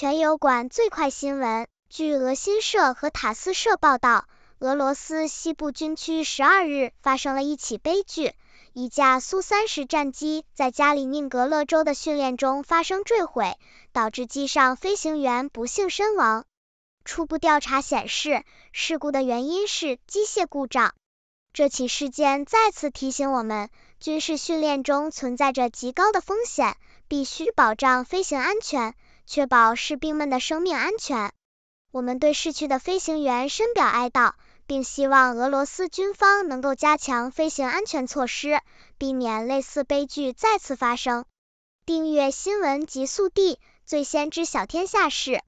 全油管最快新闻。据俄新社和塔斯社报道，俄罗斯西部军区十二日发生了一起悲剧，一架苏三十战机在加里宁格勒州的训练中发生坠毁，导致机上飞行员不幸身亡。初步调查显示，事故的原因是机械故障。这起事件再次提醒我们，军事训练中存在着极高的风险，必须保障飞行安全。确保士兵们的生命安全。我们对逝去的飞行员深表哀悼，并希望俄罗斯军方能够加强飞行安全措施，避免类似悲剧再次发生。订阅新闻极速递，最先知晓天下事。